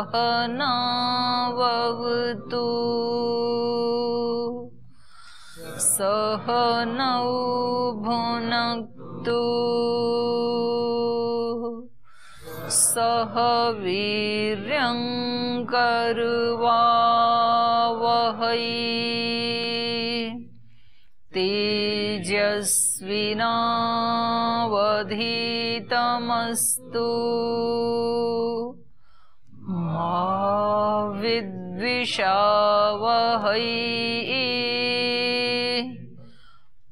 सहनावतु सहनौ भुनक्तु सह वीर्यं करवावहै तेजस्विनावधीतमस्तु दिशा वहै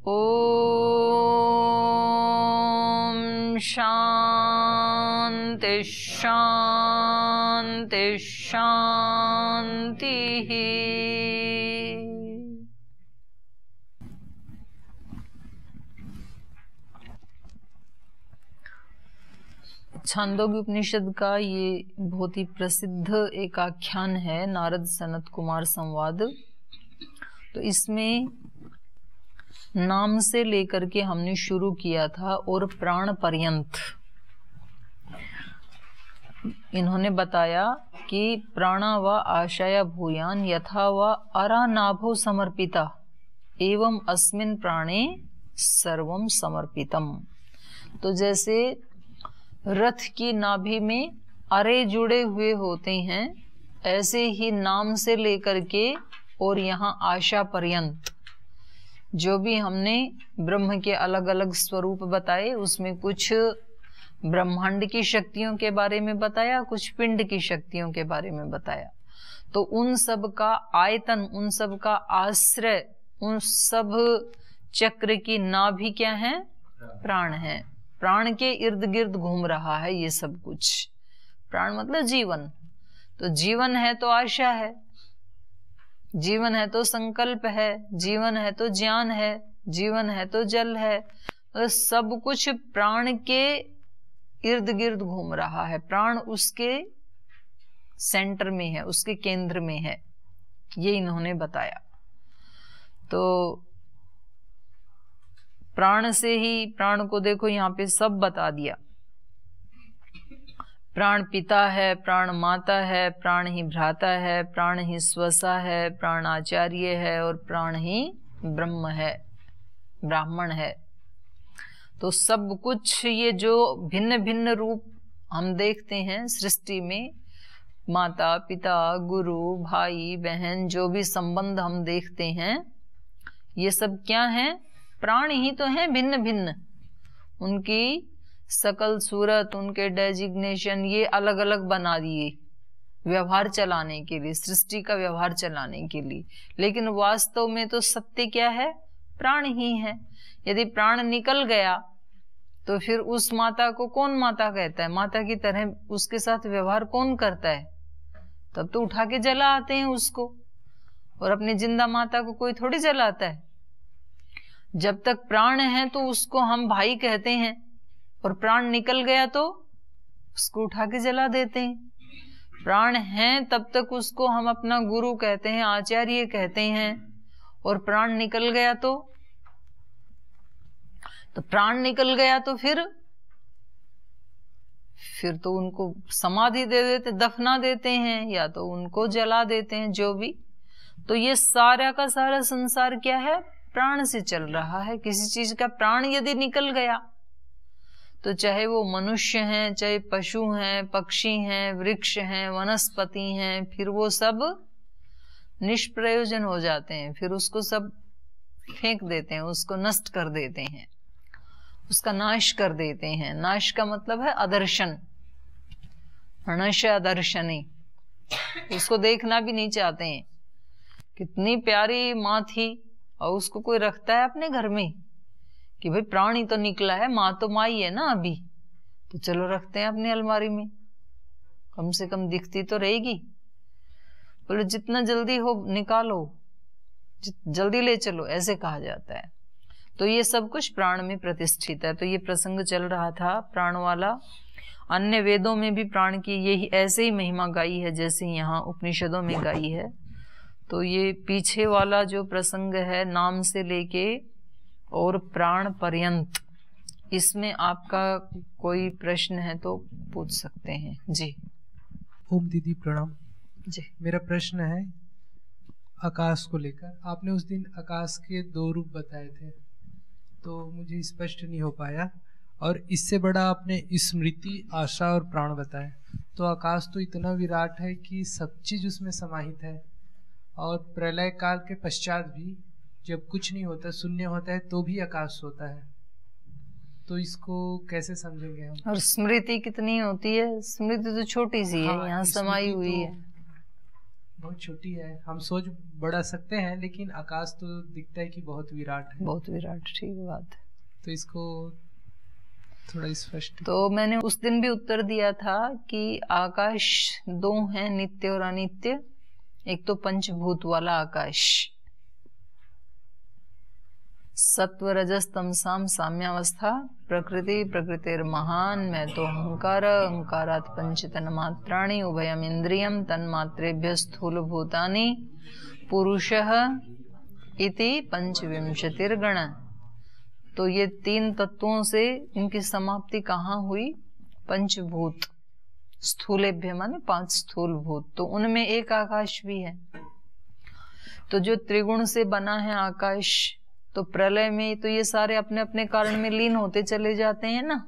ॐ शान्ति शान्ति शान्तिः छांदोग्य उपनिषद का ये बहुत ही प्रसिद्ध एक आख्यान है नारद सनत कुमार संवाद तो इसमें नाम से लेकर के हमने शुरू किया था और प्राण पर्यंत इन्होंने बताया कि प्राणा व आशया भूयान यथा व अरानाभो समर्पिता एवं अस्मिन प्राणे सर्वम समर्पितम तो जैसे रथ की नाभि में अरे जुड़े हुए होते हैं ऐसे ही नाम से लेकर के और यहाँ आशा पर्यंत जो भी हमने ब्रह्म के अलग अलग स्वरूप बताए उसमें कुछ ब्रह्मांड की शक्तियों के बारे में बताया कुछ पिंड की शक्तियों के बारे में बताया तो उन सब का आयतन उन सब का आश्रय उन सब चक्र की नाभि क्या है प्राण है प्राण के इर्द गिर्द घूम रहा है ये सब कुछ प्राण मतलब जीवन तो जीवन है तो आशा है जीवन है तो संकल्प है जीवन है तो ज्ञान है जीवन है तो जल है तो सब कुछ प्राण के इर्द गिर्द घूम रहा है प्राण उसके सेंटर में है उसके केंद्र में है ये इन्होंने बताया तो प्राण से ही प्राण को देखो यहाँ पे सब बता दिया प्राण पिता है प्राण माता है प्राण ही भ्राता है प्राण ही स्वसा है प्राण आचार्य है और प्राण ही ब्रह्म है ब्राह्मण है तो सब कुछ ये जो भिन्न भिन्न रूप हम देखते हैं सृष्टि में माता पिता गुरु भाई बहन जो भी संबंध हम देखते हैं ये सब क्या हैं प्राण ही तो हैं भिन्न भिन्न उनकी सकल सूरत उनके डेजिग्नेशन ये अलग अलग बना दिए व्यवहार चलाने के लिए सृष्टि का व्यवहार चलाने के लिए लेकिन वास्तव में तो सत्य क्या है प्राण ही है यदि प्राण निकल गया तो फिर उस माता को कौन माता कहता है माता की तरह उसके साथ व्यवहार कौन करता है तब तो उठा के जला आते हैं उसको और अपनी जिंदा माता को कोई थोड़ी जलाता है जब तक प्राण है तो उसको हम भाई कहते हैं और प्राण निकल गया तो उसको उठा के जला देते हैं प्राण है तब तक उसको हम अपना गुरु कहते हैं आचार्य कहते हैं और प्राण निकल गया तो तो प्राण निकल गया तो फिर फिर तो उनको समाधि दे देते दफना देते हैं या तो उनको जला देते हैं जो भी तो ये सारा का सारा संसार क्या है प्राण से चल रहा है किसी चीज का प्राण यदि निकल गया तो चाहे वो मनुष्य हैं चाहे पशु हैं पक्षी हैं वृक्ष हैं वनस्पति हैं फिर वो सब निष्प्रयोजन हो जाते हैं फिर उसको सब फेंक देते हैं उसको नष्ट कर देते हैं उसका नाश कर देते हैं नाश का मतलब है अदर्शन नश अदर्शनी उसको देखना भी नहीं चाहते हैं कितनी प्यारी माँ थी और उसको कोई रखता है अपने घर में कि भाई प्राणी तो निकला है माँ तो माई है ना अभी तो चलो रखते हैं अपनी अलमारी में कम से कम दिखती तो रहेगी बोलो जितना जल्दी हो निकालो जल्दी ले चलो ऐसे कहा जाता है तो ये सब कुछ प्राण में प्रतिष्ठित है तो ये प्रसंग चल रहा था प्राण वाला अन्य वेदों में भी प्राण की यही ऐसे ही महिमा गाई है जैसे यहाँ उपनिषदों में गाई है तो ये पीछे वाला जो प्रसंग है नाम से लेके और प्राण पर्यंत इसमें आपका कोई प्रश्न है तो पूछ सकते हैं जी ओम दीदी प्रणाम जी मेरा प्रश्न है आकाश को लेकर आपने उस दिन आकाश के दो रूप बताए थे तो मुझे स्पष्ट नहीं हो पाया और इससे बड़ा आपने स्मृति आशा और प्राण बताया तो आकाश तो इतना विराट है कि सब चीज उसमें समाहित है और प्रलय काल के पश्चात भी जब कुछ नहीं होता शून्य होता है तो भी आकाश होता है तो इसको कैसे समझेंगे हम और स्मृति कितनी होती है स्मृति तो छोटी सी हाँ, है यहाँ समाई तो हुई तो है बहुत छोटी है हम सोच बढ़ा सकते हैं लेकिन आकाश तो दिखता है कि बहुत विराट है बहुत विराट ठीक बात है तो इसको थोड़ा स्पष्ट तो मैंने उस दिन भी उत्तर दिया था कि आकाश दो है नित्य और अनित्य एक तो पंचभूत वाला आकाश सत्व रजस तमसाम साम्यावस्था प्रकृति प्रकृतिर महान मैं तो अहंकार अहंकारात पंचतन मात्राणी उभयम इंद्रियम तन मात्रेभ्य स्थूल भूतानी पुरुष इति पंचविंशतिर्गण तो ये तीन तत्वों से इनकी समाप्ति कहाँ हुई पंचभूत स्थूलेभ्य माने पांच स्थूल भूत तो उनमें एक आकाश भी है तो जो त्रिगुण से बना है आकाश तो प्रलय में तो ये सारे अपने अपने कारण में लीन होते चले जाते हैं ना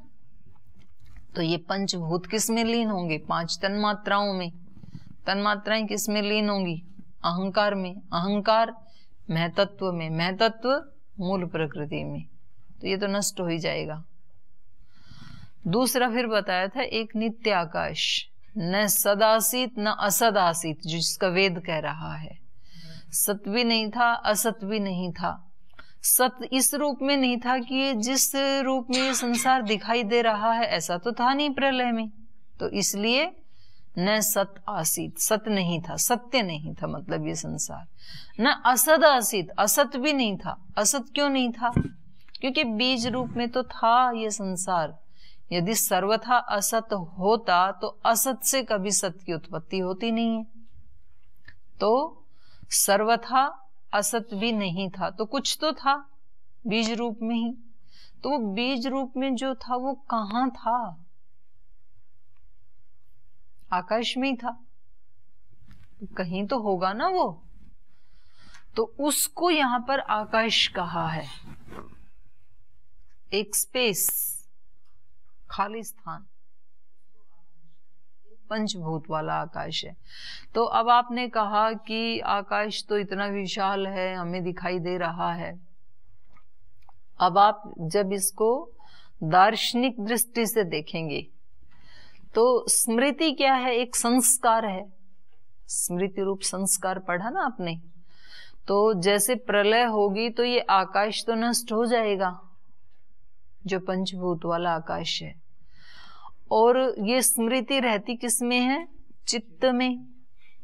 तो ये पंचभूत किस में लीन होंगे पांच तन मात्राओं में मात्राएं किस में लीन होंगी अहंकार में अहंकार महतत्व में महतत्व मूल प्रकृति में तो ये तो नष्ट हो ही जाएगा दूसरा फिर बताया था एक नित्य आकाश न सदासित न असदासित जिसका वेद कह रहा है सत भी नहीं था असत भी नहीं था सत इस रूप में नहीं था कि ये जिस रूप में ये संसार दिखाई दे रहा है ऐसा तो था नहीं प्रलय में तो इसलिए न सत आसित सत नहीं था सत्य नहीं था मतलब ये संसार न असद आसित असत भी नहीं था असत क्यों नहीं था क्योंकि बीज रूप में तो था ये संसार यदि सर्वथा असत होता तो असत से कभी सत की उत्पत्ति होती नहीं है तो सर्वथा असत भी नहीं था तो कुछ तो था बीज रूप में ही तो वो बीज रूप में जो था वो कहा था आकाश में ही था कहीं तो होगा ना वो तो उसको यहां पर आकाश कहा है एक स्पेस खाली स्थान पंचभूत वाला आकाश है तो अब आपने कहा कि आकाश तो इतना विशाल है हमें दिखाई दे रहा है अब आप जब इसको दार्शनिक दृष्टि से देखेंगे तो स्मृति क्या है एक संस्कार है स्मृति रूप संस्कार पढ़ा ना आपने तो जैसे प्रलय होगी तो ये आकाश तो नष्ट हो जाएगा जो पंचभूत वाला आकाश है और ये स्मृति रहती किस में है चित्त में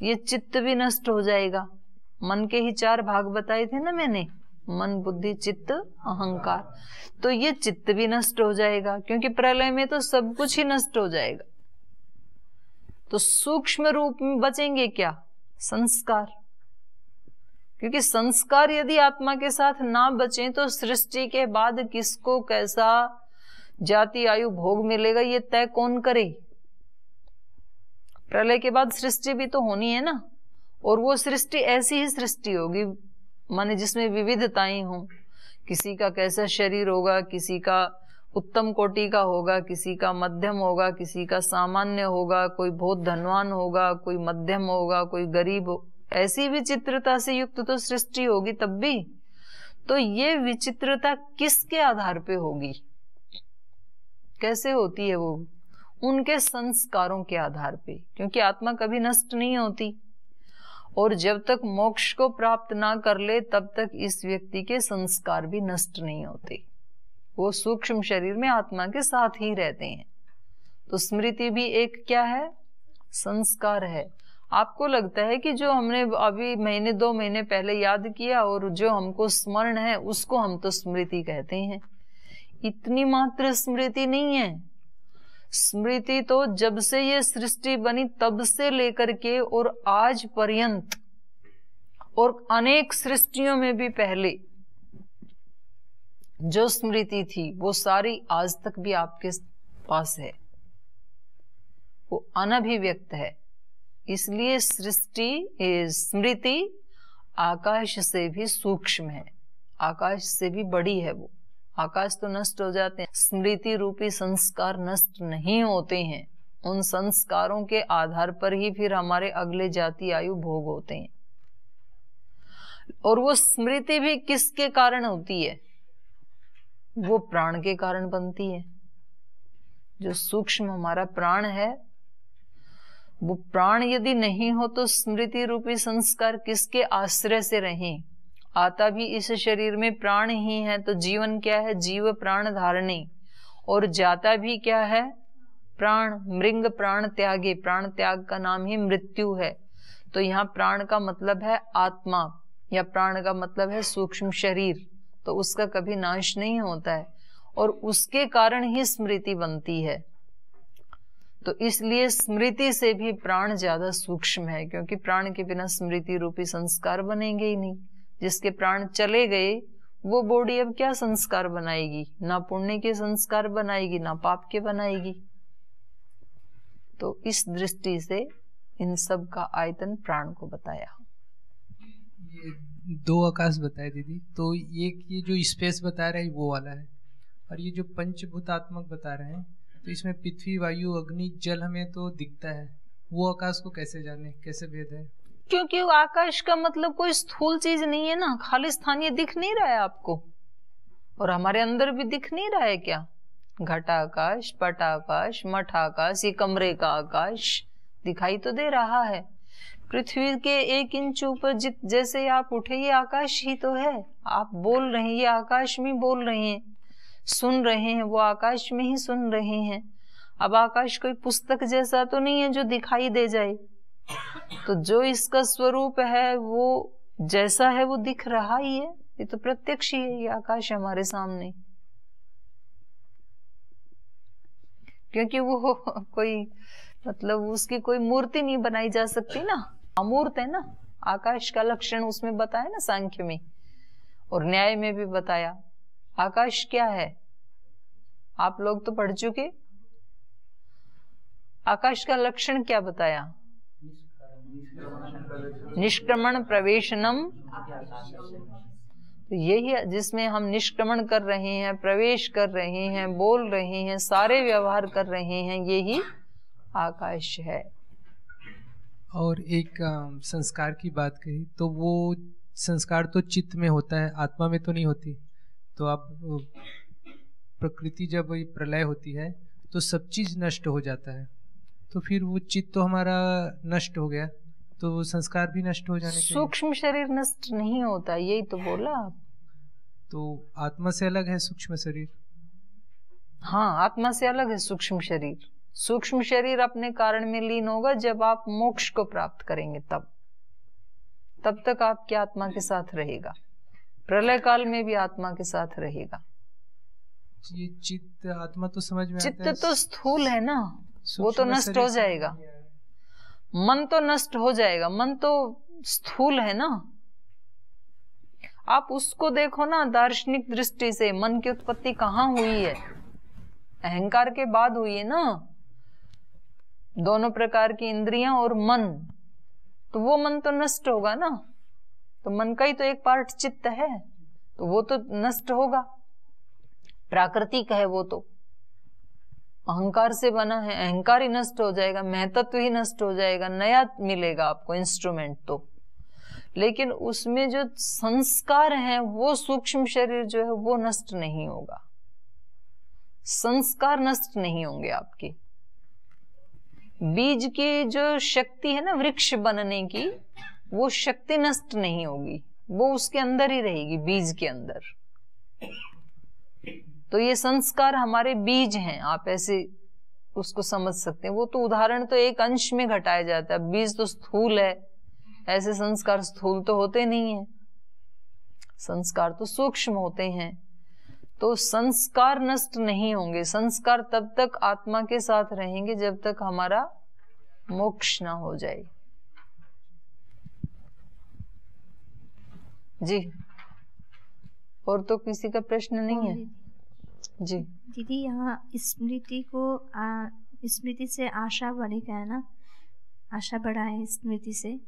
ये चित्त भी नष्ट हो जाएगा मन के ही चार भाग बताए थे ना मैंने मन बुद्धि चित्त अहंकार तो ये चित्त भी नष्ट हो जाएगा क्योंकि प्रलय में तो सब कुछ ही नष्ट हो जाएगा तो सूक्ष्म रूप में बचेंगे क्या संस्कार क्योंकि संस्कार यदि आत्मा के साथ ना बचे तो सृष्टि के बाद किसको कैसा जाति आयु भोग मिलेगा ये तय कौन करे प्रलय के बाद सृष्टि भी तो होनी है ना और वो सृष्टि ऐसी ही सृष्टि होगी माने जिसमें विविधताएं हो किसी का कैसा शरीर होगा किसी का उत्तम कोटि का होगा किसी का मध्यम होगा किसी का सामान्य होगा कोई बहुत धनवान होगा कोई मध्यम होगा कोई गरीब हो, ऐसी विचित्रता से युक्त तो सृष्टि होगी तब भी तो ये विचित्रता किसके आधार पे होगी कैसे होती है वो उनके संस्कारों के आधार पे क्योंकि आत्मा कभी नष्ट नहीं होती और जब तक मोक्ष को प्राप्त ना कर ले तब तक इस व्यक्ति के संस्कार भी नष्ट नहीं होते वो सूक्ष्म शरीर में आत्मा के साथ ही रहते हैं तो स्मृति भी एक क्या है संस्कार है आपको लगता है कि जो हमने अभी महीने दो महीने पहले याद किया और जो हमको स्मरण है उसको हम तो स्मृति कहते हैं इतनी मात्र स्मृति नहीं है स्मृति तो जब से ये सृष्टि बनी तब से लेकर के और आज पर्यंत और अनेक सृष्टियों में भी पहले जो स्मृति थी वो सारी आज तक भी आपके पास है वो अनभिव्यक्त है इसलिए सृष्टि स्मृति आकाश से भी सूक्ष्म है आकाश से भी बड़ी है वो आकाश तो नष्ट हो जाते हैं स्मृति रूपी संस्कार नष्ट नहीं होते हैं उन संस्कारों के आधार पर ही फिर हमारे अगले जाति आयु भोग होते हैं और वो स्मृति भी किसके कारण होती है वो प्राण के कारण बनती है जो सूक्ष्म हमारा प्राण है वो प्राण यदि नहीं हो तो स्मृति रूपी संस्कार किसके आश्रय से रहे आता भी इस शरीर में प्राण ही है तो जीवन क्या है जीव प्राण धारणी और जाता भी क्या है प्राण मृंग प्राण त्यागे प्राण त्याग का नाम ही मृत्यु है तो यहाँ प्राण का मतलब है आत्मा या प्राण का मतलब है सूक्ष्म शरीर तो उसका कभी नाश नहीं होता है और उसके कारण ही स्मृति बनती है तो इसलिए स्मृति से भी प्राण ज्यादा सूक्ष्म है क्योंकि प्राण के बिना स्मृति रूपी संस्कार बनेंगे ही नहीं जिसके प्राण चले गए वो बॉडी अब क्या संस्कार बनाएगी ना पुण्य के संस्कार बनाएगी ना पाप के बनाएगी तो इस दृष्टि से इन सब का आयतन प्राण को बताया ये दो आकाश बताए दीदी तो ये ये जो स्पेस बता रहे हैं वो वाला है और ये जो पंचभूतात्मक बता रहे हैं तो इसमें पृथ्वी वायु अग्नि जल हमें तो दिखता है वो आकाश को कैसे जाने कैसे भेद है क्योंकि आकाश का मतलब कोई स्थूल चीज नहीं है ना खाली स्थानीय दिख नहीं रहा है आपको और हमारे अंदर भी दिख नहीं रहा है क्या आकाश आकाश मठ आकाश ये कमरे का आकाश दिखाई तो दे रहा है पृथ्वी के एक इंच ऊपर जित जैसे आप उठे ये आकाश ही तो है आप बोल रहे हैं ये आकाश में बोल रहे हैं सुन रहे हैं वो आकाश में ही सुन रहे हैं अब आकाश कोई पुस्तक जैसा तो नहीं है जो दिखाई दे जाए तो जो इसका स्वरूप है वो जैसा है वो दिख रहा ही है ये तो प्रत्यक्ष ही है ये आकाश हमारे सामने क्योंकि वो कोई मतलब उसकी कोई मूर्ति नहीं बनाई जा सकती ना अमूर्त है ना आकाश का लक्षण उसमें बताया ना सांख्य में और न्याय में भी बताया आकाश क्या है आप लोग तो पढ़ चुके आकाश का लक्षण क्या बताया निष्क्रमण प्रवेशनम तो यही जिसमें हम निष्क्रमण कर रहे हैं प्रवेश कर रहे हैं बोल रहे हैं सारे व्यवहार कर रहे हैं यही आकाश है और एक संस्कार की बात कही तो वो संस्कार तो चित्त में होता है आत्मा में तो नहीं होती तो आप प्रकृति जब प्रलय होती है तो सब चीज़ नष्ट हो जाता है तो फिर वो चित्त तो हमारा नष्ट हो गया तो वो संस्कार भी नष्ट हो जाने सूक्ष्म शरीर नष्ट नहीं होता यही तो बोला आप तो आत्मा से अलग है सूक्ष्म शरीर हाँ आत्मा से अलग है सूक्ष्म शरीर सूक्ष्म शरीर अपने कारण में लीन होगा जब आप मोक्ष को प्राप्त करेंगे तब तब तक आपकी आत्मा के साथ रहेगा प्रलय काल में भी आत्मा के साथ रहेगा ये चित्त आत्मा तो समझ में चित्त तो स्थूल है ना वो तो नष्ट हो जाएगा मन तो नष्ट हो जाएगा मन तो स्थूल है ना आप उसको देखो ना दार्शनिक दृष्टि से मन की उत्पत्ति कहाँ हुई है अहंकार के बाद हुई है ना दोनों प्रकार की इंद्रियां और मन तो वो मन तो नष्ट होगा ना तो मन का ही तो एक पार्ट चित्त है तो वो तो नष्ट होगा प्राकृतिक है वो तो अहंकार से बना है अहंकार ही नष्ट हो जाएगा महत्व ही नष्ट हो जाएगा नया मिलेगा आपको इंस्ट्रूमेंट तो लेकिन उसमें जो संस्कार है वो सूक्ष्म शरीर जो है वो नष्ट नहीं होगा संस्कार नष्ट नहीं होंगे आपके बीज की जो शक्ति है ना वृक्ष बनने की वो शक्ति नष्ट नहीं होगी वो उसके अंदर ही रहेगी बीज के अंदर तो ये संस्कार हमारे बीज हैं आप ऐसे उसको समझ सकते हैं वो तो उदाहरण तो एक अंश में घटाया जाता है बीज तो स्थूल है ऐसे संस्कार स्थूल तो होते नहीं है संस्कार तो सूक्ष्म होते हैं तो संस्कार नष्ट नहीं होंगे संस्कार तब तक आत्मा के साथ रहेंगे जब तक हमारा मोक्ष ना हो जाए जी और तो किसी का प्रश्न नहीं है जी दीदी यहाँ स्मृति को स्मृति से आशा क्या है ना आशा बढ़ा है स्मृति से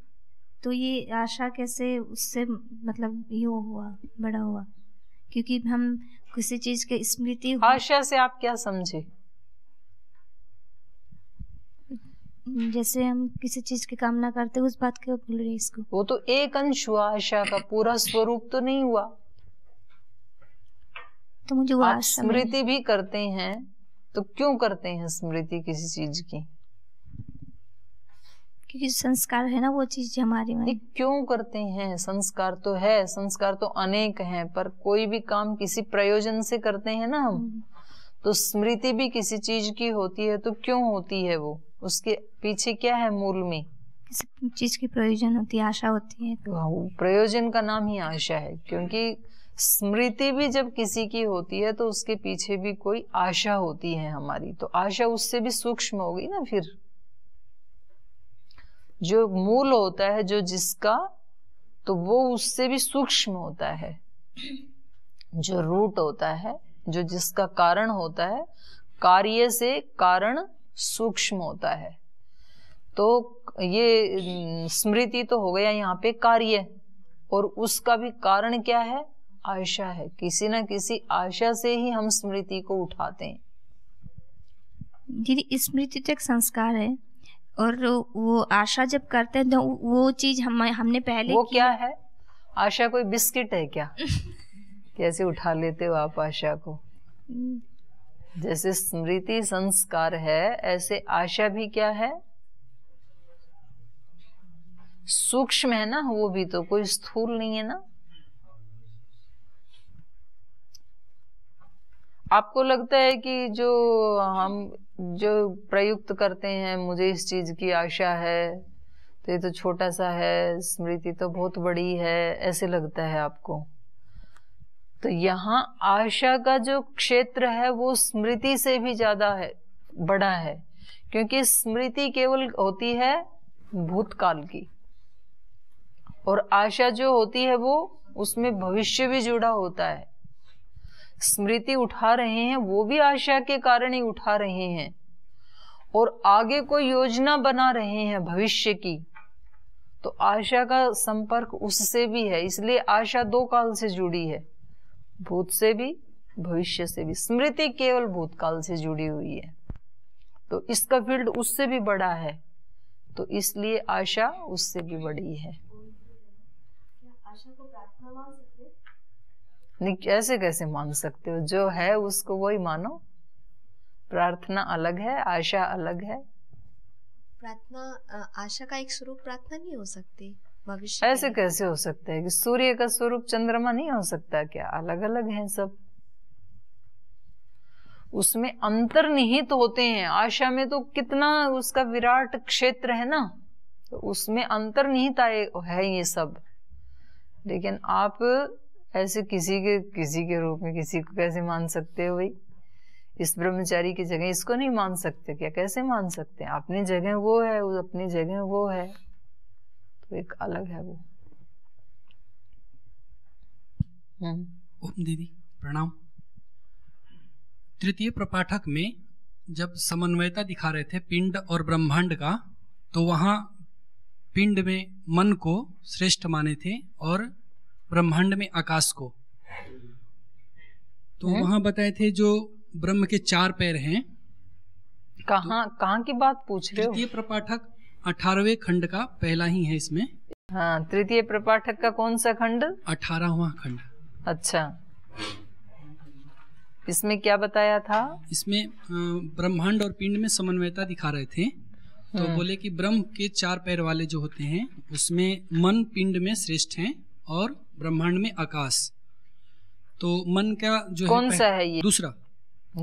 तो ये आशा कैसे उससे मतलब ये हुआ बड़ा हुआ क्योंकि हम किसी चीज के स्मृति आशा से आप क्या समझे जैसे हम किसी चीज की कामना करते उस बात के भूल रहे इसको वो तो एक अंश हुआ आशा का पूरा स्वरूप तो नहीं हुआ तो मुझे वो स्मृति भी करते हैं तो क्यों करते हैं स्मृति किसी चीज की क्योंकि संस्कार है ना वो चीज हमारी में क्यों करते हैं संस्कार तो है संस्कार तो अनेक हैं पर कोई भी काम किसी प्रयोजन से करते हैं ना हम हम्म। तो स्मृति भी किसी चीज की होती है तो क्यों होती है वो उसके पीछे क्या है मूल में किसी चीज की प्रयोजन होती है आशा होती है तो प्रयोजन का नाम ही आशा है क्योंकि स्मृति भी जब किसी की होती है तो उसके पीछे भी कोई आशा होती है हमारी तो आशा उससे भी सूक्ष्म होगी ना फिर जो मूल होता है जो जिसका तो वो उससे भी सूक्ष्म होता है जो रूट होता है जो जिसका कारण होता है कार्य से कारण सूक्ष्म होता है तो ये स्मृति तो हो गया यहाँ पे कार्य और उसका भी कारण क्या है आशा है किसी ना किसी आशा से ही हम स्मृति को उठाते हैं दीदी स्मृति तो एक संस्कार है और वो आशा जब करते हैं तो वो चीज हम हमने पहले वो क्या है आशा कोई बिस्किट है क्या कैसे उठा लेते हो आप आशा को हम्म। जैसे स्मृति संस्कार है ऐसे आशा भी क्या है सूक्ष्म है ना वो भी तो कोई स्थूल नहीं है ना आपको लगता है कि जो हम जो प्रयुक्त करते हैं मुझे इस चीज की आशा है तो ये तो छोटा सा है स्मृति तो बहुत बड़ी है ऐसे लगता है आपको तो यहाँ आशा का जो क्षेत्र है वो स्मृति से भी ज्यादा है बड़ा है क्योंकि स्मृति केवल होती है भूतकाल की और आशा जो होती है वो उसमें भविष्य भी जुड़ा होता है स्मृति उठा रहे हैं वो भी आशा के कारण ही उठा रहे हैं और आगे कोई योजना बना रहे हैं भविष्य की तो आशा का संपर्क उससे भी है इसलिए आशा दो काल से जुड़ी है भूत से भी भविष्य से भी स्मृति केवल भूतकाल से जुड़ी हुई है तो इसका फील्ड उससे भी बड़ा है तो इसलिए आशा उससे भी बड़ी है नहीं ऐसे कैसे मान सकते हो जो है उसको वही मानो प्रार्थना अलग है आशा अलग है प्रार्थना आशा का एक स्वरूप प्रार्थना नहीं हो सकती भविष्य ऐसे कैसे हो सकता है कि सूर्य का स्वरूप चंद्रमा नहीं हो सकता क्या अलग अलग हैं सब उसमें अंतर्निहित होते हैं आशा में तो कितना उसका विराट क्षेत्र है ना तो उसमें अंतर्निहित आए है ये सब लेकिन आप ऐसे किसी के किसी के रूप में किसी को कैसे मान सकते हो भाई इस ब्रह्मचारी की जगह इसको नहीं मान सकते क्या कैसे मान सकते हैं अपनी जगह वो है अपनी जगह वो है तो एक अलग है वो हम्म। ओम दीदी प्रणाम तृतीय प्रपाठक में जब समन्वयता दिखा रहे थे पिंड और ब्रह्मांड का तो वहाँ पिंड में मन को श्रेष्ठ माने थे और ब्रह्मांड में आकाश को तो वहां वहाँ बताए थे जो ब्रह्म के चार पैर हैं कहाँ तो, की बात पूछ रहे हो तृतीय प्रपाठक अठारहवे खंड का पहला ही है इसमें हाँ तृतीय प्रपाठक का कौन सा खंड अठारहवा खंड अच्छा इसमें क्या बताया था इसमें ब्रह्मांड और पिंड में समन्वयता दिखा रहे थे तो हम्म। बोले कि ब्रह्म के चार पैर वाले जो होते हैं उसमें मन पिंड में श्रेष्ठ हैं और ब्रह्मांड में आकाश तो मन का जो कौन है सा है ये दूसरा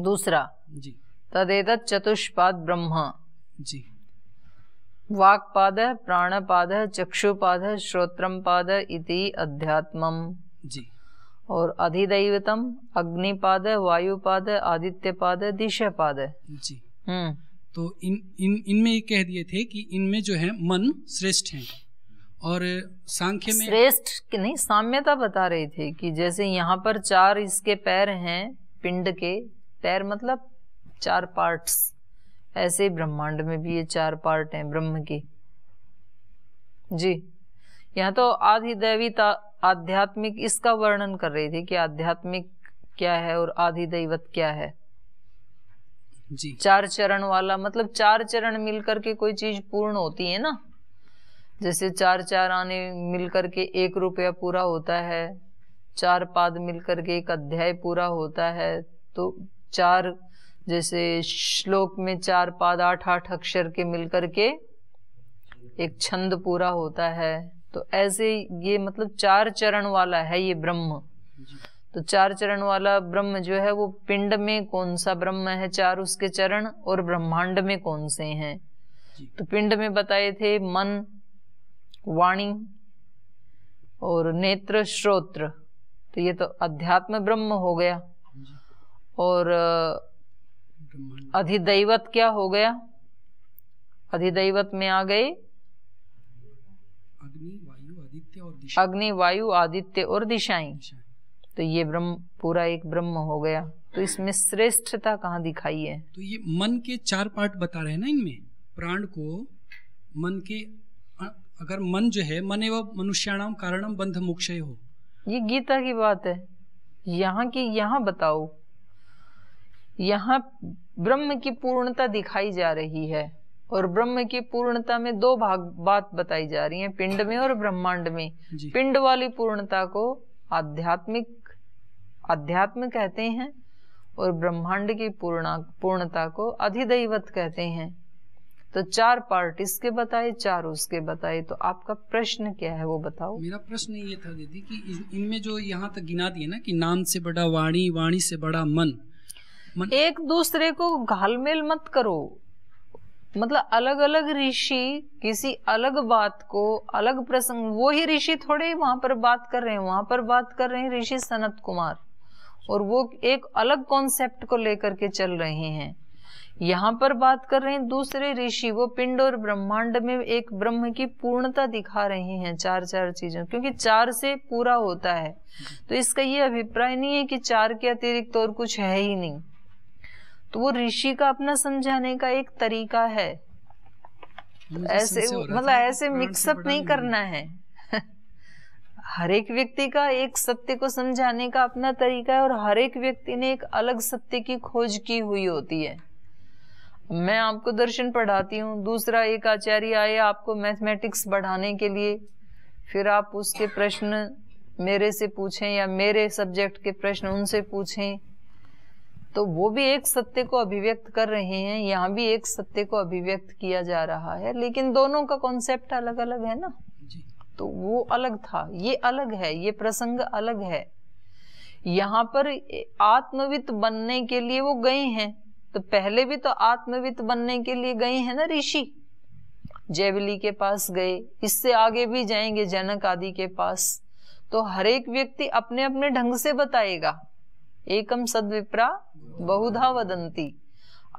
दूसरा जी तदेदत चतुष्पाद ब्रह्मा जी वाक्पाद प्राणपाद चक्षुपाद श्रोत्रपाद इति अध्यात्मम जी और अधिदैवतम अग्निपाद वायुपाद आदित्यपाद दिशापाद जी हम्म तो इन इन इनमें ये कह दिए थे कि इनमें जो है मन श्रेष्ठ है और सांख्य में श्रेष्ठ नहीं साम्यता बता रही थी कि जैसे यहाँ पर चार इसके पैर हैं पिंड के पैर मतलब चार पार्ट्स ऐसे ब्रह्मांड में भी ये चार पार्ट हैं ब्रह्म की जी यहाँ तो आधि आध्यात्मिक इसका वर्णन कर रही थी कि आध्यात्मिक क्या है और आधि दैवत क्या है जी चार चरण वाला मतलब चार चरण मिलकर के कोई चीज पूर्ण होती है ना जैसे चार चार आने मिलकर के एक रुपया पूरा होता है चार पाद मिलकर के एक अध्याय पूरा होता है तो चार जैसे श्लोक में चार पाद आठ आठ अक्षर के मिलकर के एक छंद पूरा होता है तो ऐसे ये मतलब चार चरण वाला है ये ब्रह्म तो चार चरण वाला ब्रह्म जो है वो पिंड में कौन सा ब्रह्म है चार उसके चरण और ब्रह्मांड में कौन से हैं तो पिंड में बताए थे मन वाणी और नेत्र श्रोत्र तो ये तो अध्यात्म ब्रह्म हो गया और अधिदैवत क्या हो गया अधिदैवत में आ गई अग्नि वायु आदित्य और दिशा अग्नि वायु आदित्य और दिशाएं तो ये ब्रह्म पूरा एक ब्रह्म हो गया तो इसमें श्रेष्ठता कहाँ दिखाई है तो ये मन के चार पार्ट बता रहे हैं ना इनमें प्राण को मन के अगर मन जो है मन एवं मनुष्याणाम कारणम बंध मोक्ष हो ये गीता की बात है यहाँ की यहाँ बताओ यहाँ ब्रह्म की पूर्णता दिखाई जा रही है और ब्रह्म की पूर्णता में दो भाग बात बताई जा रही है पिंड में और ब्रह्मांड में पिंड वाली पूर्णता को आध्यात्मिक अध्यात्म कहते हैं और ब्रह्मांड की पूर्णा पूर्णता को अधिदैवत कहते हैं तो चार पार्ट इसके बताए चार उसके बताए तो आपका प्रश्न क्या है वो बताओ मेरा प्रश्न ये था दीदी कि इनमें जो यहाँ तक गिना दिए ना कि नाम से बड़ा वाणी वाणी से बड़ा मन मन... एक दूसरे को घालमेल मत करो मतलब अलग अलग ऋषि किसी अलग बात को अलग प्रसंग वो ही ऋषि थोड़े ही वहां पर बात कर रहे हैं वहां पर बात कर रहे हैं ऋषि सनत कुमार और वो एक अलग कॉन्सेप्ट को लेकर के चल रहे हैं यहाँ पर बात कर रहे हैं दूसरे ऋषि वो पिंड और ब्रह्मांड में एक ब्रह्म की पूर्णता दिखा रहे हैं चार चार चीजों क्योंकि चार से पूरा होता है तो इसका ये अभिप्राय नहीं है कि चार के अतिरिक्त और कुछ है ही नहीं तो वो ऋषि का अपना समझाने का एक तरीका है ऐसे मतलब ऐसे मिक्सअप नहीं करना है हर एक व्यक्ति का एक सत्य को समझाने का अपना तरीका है और हर एक व्यक्ति ने एक अलग सत्य की खोज की हुई होती है मैं आपको दर्शन पढ़ाती हूँ दूसरा एक आचार्य आए आपको मैथमेटिक्स बढ़ाने के लिए फिर आप उसके प्रश्न मेरे से पूछें या मेरे सब्जेक्ट के प्रश्न उनसे पूछें तो वो भी एक सत्य को अभिव्यक्त कर रहे हैं यहाँ भी एक सत्य को अभिव्यक्त किया जा रहा है लेकिन दोनों का कॉन्सेप्ट अलग अलग है ना तो वो अलग था ये अलग है ये प्रसंग अलग है यहाँ पर आत्मवित बनने के लिए वो गए हैं तो पहले भी तो आत्मवित बनने के लिए गए हैं ना ऋषि जैवली के पास गए इससे आगे भी जाएंगे जनक आदि के पास तो हरेक व्यक्ति अपने अपने ढंग से बताएगा एकम सद विप्रा बहुधा वदंती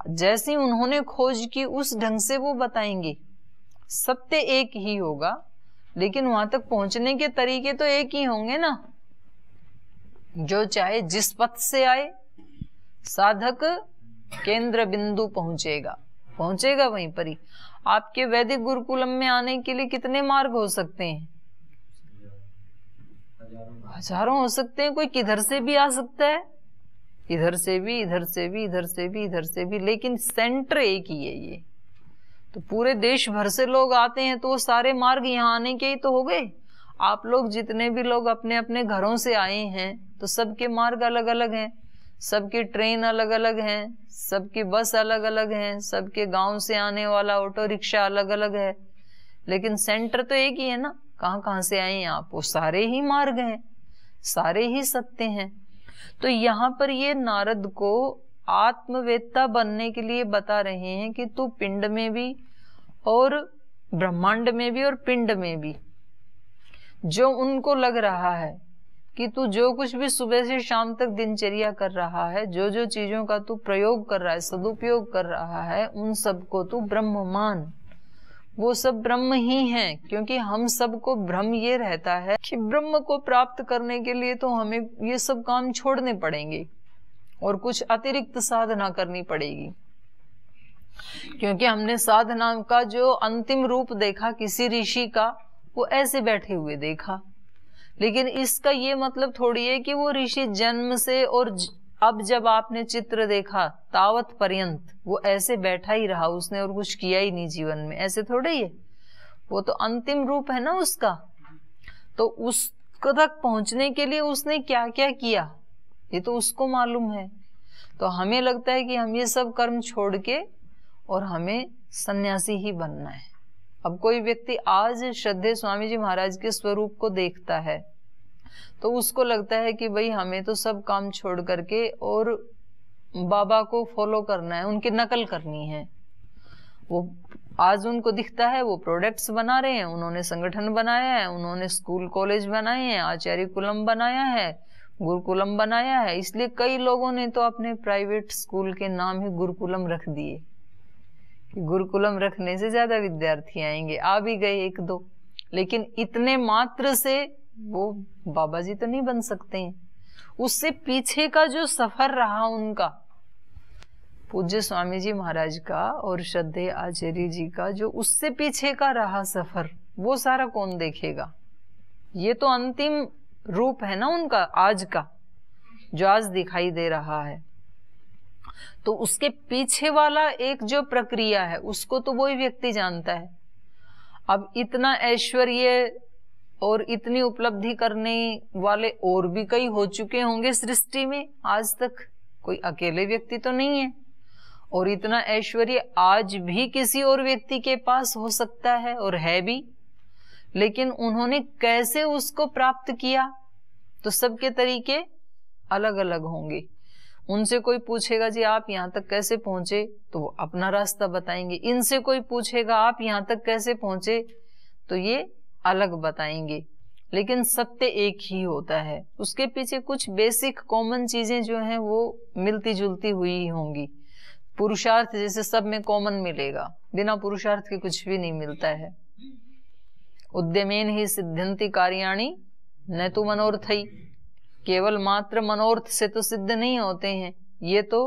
जैसी उन्होंने खोज की उस ढंग से वो बताएंगे सत्य एक ही होगा लेकिन वहां तक पहुंचने के तरीके तो एक ही होंगे ना जो चाहे जिस पथ से आए साधक केंद्र बिंदु पहुंचेगा पहुंचेगा वहीं पर ही आपके वैदिक गुरुकुलम में आने के लिए कितने मार्ग हो सकते हैं हजारों हो सकते हैं कोई किधर से भी आ सकता है इधर से भी इधर से भी इधर से भी इधर से भी लेकिन सेंटर एक ही है ये तो पूरे देश भर से लोग आते हैं तो वो सारे मार्ग यहाँ आने के ही तो हो गए आप लोग जितने भी लोग अपने अपने घरों से आए हैं तो सबके मार्ग अलग अलग हैं सबकी ट्रेन अलग अलग हैं सबकी बस अलग अलग हैं सबके गांव से आने वाला ऑटो रिक्शा अलग अलग है लेकिन सेंटर तो एक ही है ना कहाँ कहाँ से आए हैं आप वो सारे ही मार्ग हैं सारे ही सत्य हैं तो यहाँ पर ये नारद को आत्मवेत्ता बनने के लिए बता रहे हैं कि तू पिंड में भी और ब्रह्मांड में भी और पिंड में भी जो उनको लग रहा है कि तू जो कुछ भी सुबह से शाम तक दिनचर्या कर रहा है जो जो चीजों का तू प्रयोग कर रहा है सदुपयोग कर रहा है उन सबको तू ब्रह्म मान वो सब ब्रह्म ही हैं क्योंकि हम सबको भ्रम ये रहता है कि ब्रह्म को प्राप्त करने के लिए तो हमें ये सब काम छोड़ने पड़ेंगे और कुछ अतिरिक्त साधना करनी पड़ेगी क्योंकि हमने साधना का जो अंतिम रूप देखा किसी ऋषि का वो ऐसे बैठे हुए देखा लेकिन इसका ये मतलब थोड़ी है कि वो ऋषि जन्म से और अब जब आपने चित्र देखा तावत पर्यंत वो ऐसे बैठा ही रहा उसने और कुछ किया ही नहीं जीवन में ऐसे थोड़े ही है वो तो अंतिम रूप है ना उसका तो उस तक पहुंचने के लिए उसने क्या क्या किया ये तो उसको मालूम है तो हमें लगता है कि हम ये सब कर्म छोड़ के और हमें सन्यासी ही बनना है अब कोई व्यक्ति आज श्रद्धे स्वामी जी महाराज के स्वरूप को देखता है तो उसको लगता है कि भाई हमें तो सब काम छोड़ करके और बाबा को फॉलो करना है उनकी नकल करनी है वो आज उनको दिखता है वो प्रोडक्ट्स बना रहे हैं उन्होंने संगठन बनाया है उन्होंने स्कूल कॉलेज बनाए हैं आचार्य कुलम बनाया है गुरुकुलम बनाया है इसलिए कई लोगों ने तो अपने प्राइवेट स्कूल के नाम ही गुरुकुलम रख दिए गुरुकुलम रखने से ज्यादा विद्यार्थी आएंगे आ भी गए एक दो लेकिन इतने मात्र से वो बाबा जी तो नहीं बन सकते हैं उससे पीछे का जो सफर रहा उनका पूज्य स्वामी जी महाराज का और श्रद्धे आचार्य जी का जो उससे पीछे का रहा सफर वो सारा कौन देखेगा ये तो अंतिम रूप है ना उनका आज का जो आज दिखाई दे रहा है तो उसके पीछे वाला एक जो प्रक्रिया है उसको तो वही व्यक्ति जानता है अब इतना ऐश्वर्य और इतनी उपलब्धि करने वाले और भी कई हो चुके होंगे सृष्टि में आज तक कोई अकेले व्यक्ति तो नहीं है और इतना ऐश्वर्य आज भी किसी और व्यक्ति के पास हो सकता है और है भी लेकिन उन्होंने कैसे उसको प्राप्त किया तो सबके तरीके अलग अलग होंगे उनसे कोई पूछेगा जी आप यहाँ तक कैसे पहुंचे तो वो अपना रास्ता बताएंगे इनसे कोई पूछेगा आप यहाँ तक कैसे पहुंचे तो ये अलग बताएंगे लेकिन सत्य एक ही होता है उसके पीछे कुछ बेसिक कॉमन चीजें जो हैं वो मिलती जुलती हुई होंगी पुरुषार्थ जैसे सब में कॉमन मिलेगा बिना पुरुषार्थ के कुछ भी नहीं मिलता है उद्यमेन ही सिद्धंती कार्याणी न तो मनोर्थ ही केवल मात्र मनोर्थ से तो सिद्ध नहीं होते हैं ये तो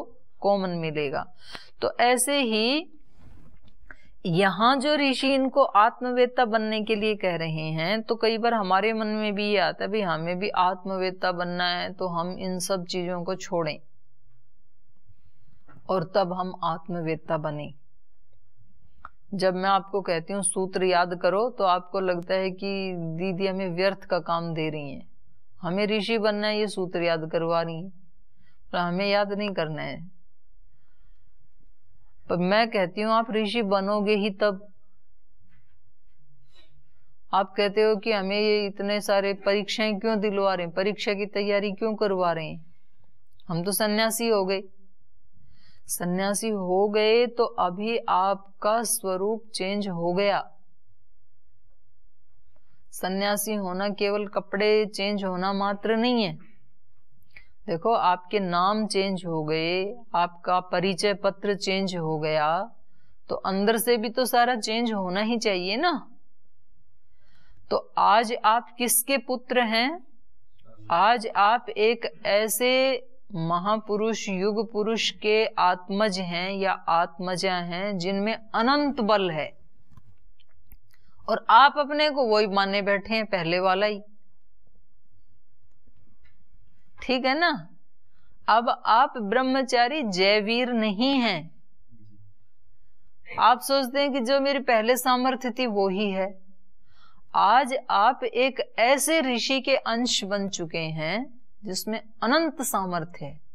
कॉमन मिलेगा तो ऐसे ही यहाँ जो ऋषि इनको आत्मवेदता बनने के लिए कह रहे हैं तो कई बार हमारे मन में भी ये आता है भाई हमें भी आत्मवेदता बनना है तो हम इन सब चीजों को छोड़ें और तब हम आत्मवेदता बने जब मैं आपको कहती हूँ सूत्र याद करो तो आपको लगता है कि दीदी हमें व्यर्थ का काम दे रही हैं हमें ऋषि बनना है ये सूत्र याद करवा रही हैं पर हमें याद नहीं करना है पर मैं कहती हूँ आप ऋषि बनोगे ही तब आप कहते हो कि हमें ये इतने सारे परीक्षाएं क्यों दिलवा रहे हैं परीक्षा की तैयारी क्यों करवा रहे हैं हम तो सन्यासी हो गए सन्यासी हो गए तो अभी आपका स्वरूप चेंज हो गया सन्यासी होना केवल कपड़े चेंज होना मात्र नहीं है देखो आपके नाम चेंज हो गए आपका परिचय पत्र चेंज हो गया तो अंदर से भी तो सारा चेंज होना ही चाहिए ना तो आज आप किसके पुत्र हैं आज आप एक ऐसे महापुरुष युग पुरुष के आत्मज हैं या आत्मजा हैं जिनमें अनंत बल है और आप अपने को वही माने बैठे हैं पहले वाला ही ठीक है ना अब आप ब्रह्मचारी जयवीर नहीं हैं आप सोचते हैं कि जो मेरी पहले सामर्थ्य थी वो ही है आज आप एक ऐसे ऋषि के अंश बन चुके हैं जिसमें अनंत सामर्थ्य है